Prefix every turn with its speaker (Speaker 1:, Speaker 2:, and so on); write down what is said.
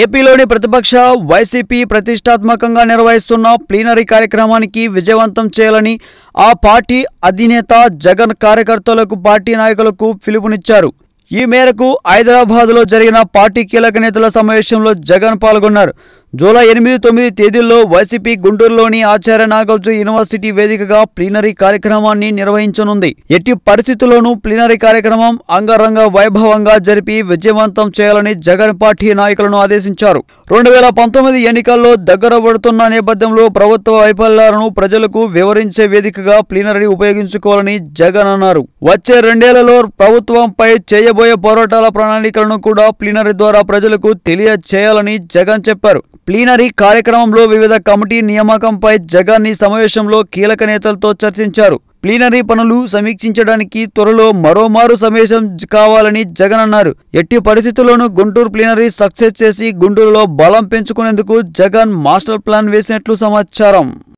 Speaker 1: ఏపీలోని ప్రతిపక్ష వైసీపీ ప్రతిష్టాత్మకంగా నిర్వహిస్తున్న ప్లీనరీ కార్యక్రమానికి విజయవంతం చేయాలని ఆ పార్టీ అధినేత జగన్ కార్యకర్తలకు పార్టీ నాయకులకు పిలుపునిచ్చారు ఈ మేరకు హైదరాబాద్లో జరిగిన పార్టీ కీలక నేతల సమావేశంలో జగన్ పాల్గొన్నారు జూలై ఎనిమిది తొమ్మిది తేదీల్లో వైసీపీ గుంటూరులోని ఆచార్య నాగార్జు యూనివర్సిటీ వేదికగా ప్లీనరీ కార్యక్రమాన్ని నిర్వహించనుంది ఎట్టి పరిస్థితుల్లోనూ ప్లీనరీ కార్యక్రమం అంగరంగ వైభవంగా జరిపి విజయవంతం చేయాలని జగన్ పార్టీ నాయకులను ఆదేశించారు రెండు వేల పంతొమ్మిది ఎన్నికల్లో దగ్గర పడుతున్న నేపథ్యంలో ప్రభుత్వ వైఫల్యాలను ప్రజలకు వివరించే వేదికగా ప్లీనరీ ఉపయోగించుకోవాలని జగన్ అన్నారు వచ్చే రెండేళ్లలో ప్రభుత్వంపై చేయబోయే పోరాటాల ప్రణాళికలను కూడా ప్లీనరీ ద్వారా ప్రజలకు తెలియచేయాలని జగన్ చెప్పారు ప్లీనరీ కార్యక్రమంలో వివిధ కమిటీ నియామకంపై జగన్ ఈ సమావేశంలో కీలక నేతలతో చర్చించారు ప్లీనరీ పనులు సమీక్షించడానికి త్వరలో మరోమారు సమావేశం కావాలని జగన్ అన్నారు ఎట్టి పరిస్థితుల్లోనూ గుంటూరు ప్లీనరీ సక్సెస్ చేసి గుంటూరులో బలం పెంచుకునేందుకు జగన్ మాస్టర్ ప్లాన్ వేసినట్లు సమాచారం